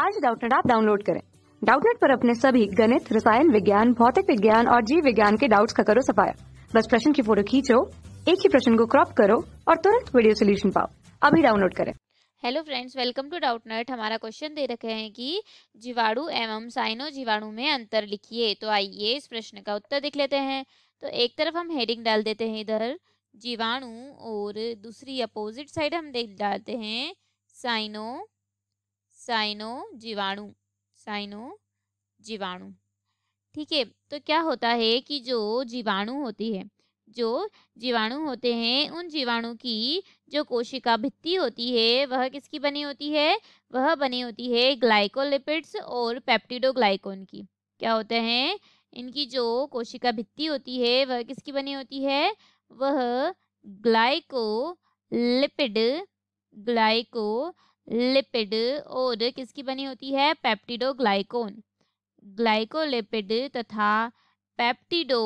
आज डाउटनेट आप डाउनलोड करें डाउटनेट पर अपने सभी गणित रसायन विज्ञान भौतिक विज्ञान और जीव विज्ञान के डाउट्स का करो सफाया बस प्रश्न की फोटो खींचो एक ही प्रश्न को क्रॉप करो और तुरंत वीडियो सोल्यूशन पाओ अभी डाउनलोड करें hello friends welcome to Doubtnut हमारा क्वेश्चन दे रखे हैं कि जीवाणु एवं साइनो जीवाणु में अंतर लिखिए तो आइए इस प्रश्न का उत्तर देख लेते हैं तो एक तरफ हम हेडिंग डाल देते हैं इधर जीवाणु और दूसरी अपोजिट साइड हम देख डालते हैं साइनो साइनो जीवाणु साइनो जीवाणु ठीक है तो क्या होता है कि जो जीवाणु होती है जो जीवाणु होते हैं उन जीवाणु की जो कोशिका भित्ति होती है वह किसकी बनी होती है वह बनी होती है ग्लाइकोलिपिड्स और पेप्टिडोग्लाइकोन की क्या होते हैं इनकी जो कोशिका भित्ति होती है वह किसकी बनी होती है वह ग्लाइकोलिपिड ग्लाइको लिपिड और किसकी बनी होती है पैप्टिडो ग्लाइकोन ग्लाइकोलिपिड तथा पैप्टिडो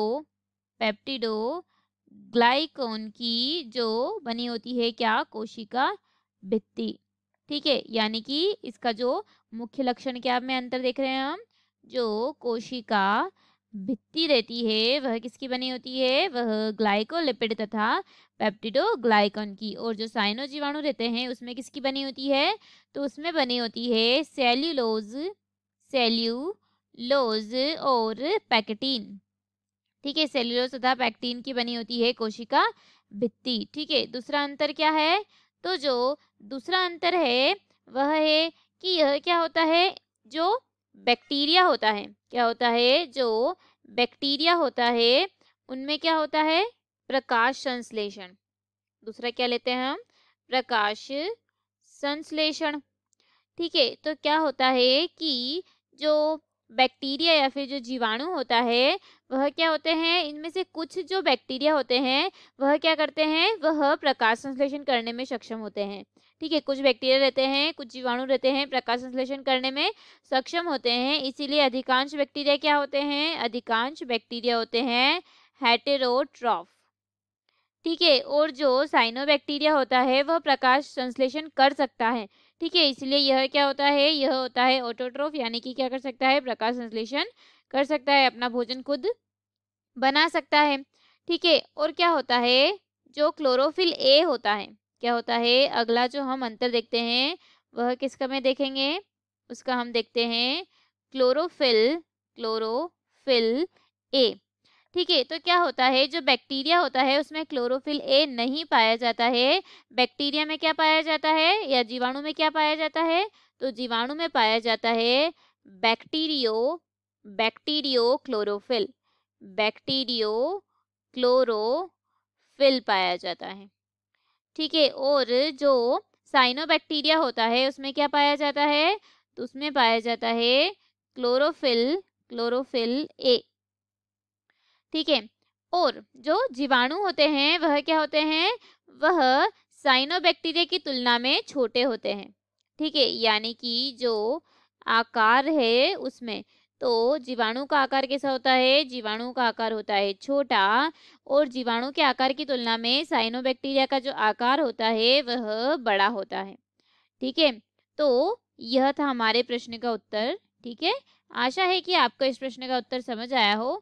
पैप्टिडो ग्लाइकोन की जो बनी होती है क्या कोशिका भित्ति ठीक है यानी कि इसका जो मुख्य लक्षण क्या में अंतर देख रहे हैं हम जो कोशिका भित्ती रहती है वह किसकी बनी होती है वह ग्लाइकोलिपिड तथा पेप्टिडोग्लाइकॉन की और जो साइनो जीवाणु रहते हैं उसमें किसकी बनी होती है तो उसमें बनी होती है सेल्यूलोज सेल्यूलोज और पैकेटीन ठीक है सेल्यूलोज तथा पैकेटीन की बनी होती है कोशिका भित्ती ठीक है दूसरा अंतर क्या है तो जो दूसरा अंतर है वह है कि यह क्या होता है जो बैक्टीरिया होता है क्या होता है जो बैक्टीरिया होता है उनमें क्या होता है प्रकाश संश्लेषण दूसरा क्या लेते हैं हम प्रकाश संश्लेषण ठीक है तो क्या होता है कि जो बैक्टीरिया या फिर जो जीवाणु होता है वह क्या होते हैं इनमें से कुछ जो बैक्टीरिया होते हैं वह क्या करते हैं वह प्रकाश संश्लेषण करने में सक्षम होते हैं ठीक है कुछ बैक्टीरिया रहते हैं कुछ जीवाणु रहते हैं प्रकाश संश्लेषण करने में सक्षम होते हैं इसीलिए अधिकांश बैक्टीरिया क्या होते हैं अधिकांश बैक्टीरिया होते हैं हेटेरोट्रॉफ ठीक है और जो साइनो बैक्टीरिया होता है वह प्रकाश संश्लेषण कर सकता है ठीक है इसलिए यह क्या होता है यह होता है ऑटोट्रोफ यानी कि क्या कर सकता है प्रकाश संश्लेषण कर सकता है अपना भोजन खुद बना सकता है ठीक है और क्या होता है जो क्लोरोफिल ए होता है क्या होता है अगला जो हम अंतर देखते हैं वह किसका में देखेंगे उसका हम देखते हैं क्लोरोफिल क्लोरोफिल ए ठीक है तो क्या होता है जो बैक्टीरिया होता है उसमें क्लोरोफिल ए नहीं पाया जाता है बैक्टीरिया में क्या पाया जाता है या जीवाणु में क्या पाया जाता है तो जीवाणु में पाया जाता है bacterio bacteriochlorophyll bacteriochlorophyll पाया जाता है ठीक है और जो साइनोबैक्टीरिया होता है उसमें क्या पाया जाता है तो उसमें पाया जाता है क्लोरोफिल क्लोरोफिल ए ठीक है और जो जीवाणु होते हैं वह क्या होते हैं वह साइनोबैक्टीरिया की तुलना में छोटे होते हैं ठीक है यानी कि जो आकार है उसमें तो जीवाणु का आकार कैसा होता है जीवाणु का आकार होता है छोटा और जीवाणु के आकार की तुलना में साइनोबैक्टीरिया का जो आकार होता है वह बड़ा होता है ठीक है तो यह था हमारे प्रश्न का उत्तर ठीक है आशा है कि आपको इस प्रश्न का उत्तर समझ आया हो